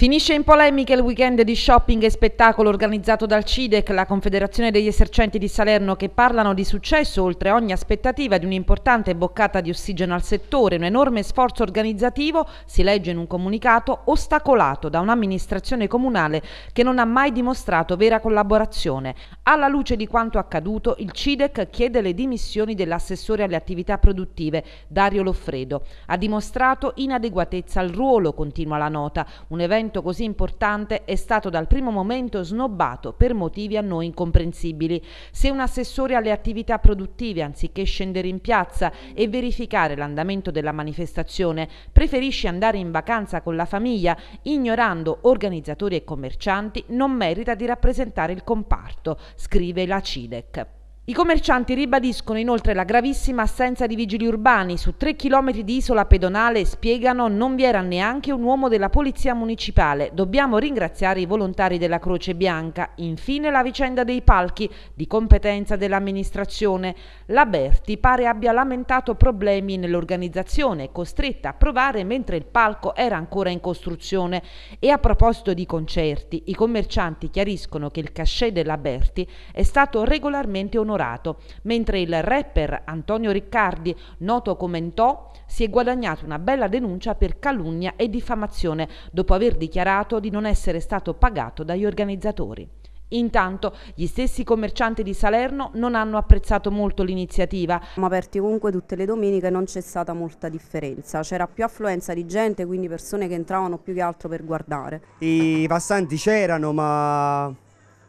Finisce in polemiche il weekend di shopping e spettacolo organizzato dal CIDEC, la Confederazione degli Esercenti di Salerno, che parlano di successo oltre ogni aspettativa di un'importante boccata di ossigeno al settore, un enorme sforzo organizzativo, si legge in un comunicato, ostacolato da un'amministrazione comunale che non ha mai dimostrato vera collaborazione. Alla luce di quanto accaduto, il CIDEC chiede le dimissioni dell'assessore alle attività produttive, Dario Loffredo. Ha dimostrato inadeguatezza al ruolo, continua la nota, un evento evento così importante è stato dal primo momento snobbato per motivi a noi incomprensibili. Se un assessore alle attività produttive, anziché scendere in piazza e verificare l'andamento della manifestazione, preferisce andare in vacanza con la famiglia, ignorando organizzatori e commercianti, non merita di rappresentare il comparto, scrive la CIDEC. I commercianti ribadiscono inoltre la gravissima assenza di vigili urbani. Su tre chilometri di isola pedonale, spiegano, non vi era neanche un uomo della polizia municipale. Dobbiamo ringraziare i volontari della Croce Bianca. Infine la vicenda dei palchi, di competenza dell'amministrazione. La Berti pare abbia lamentato problemi nell'organizzazione, costretta a provare mentre il palco era ancora in costruzione. E a proposito di concerti, i commercianti chiariscono che il cachet della Berti è stato regolarmente onorato lavorato, mentre il rapper Antonio Riccardi, noto come Ntò, si è guadagnato una bella denuncia per calunnia e diffamazione dopo aver dichiarato di non essere stato pagato dagli organizzatori. Intanto gli stessi commercianti di Salerno non hanno apprezzato molto l'iniziativa. Siamo aperti comunque tutte le domeniche, e non c'è stata molta differenza, c'era più affluenza di gente, quindi persone che entravano più che altro per guardare. I passanti c'erano ma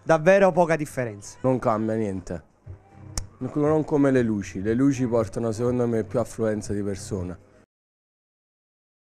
davvero poca differenza. Non cambia niente. Non come le luci, le luci portano secondo me più affluenza di persona.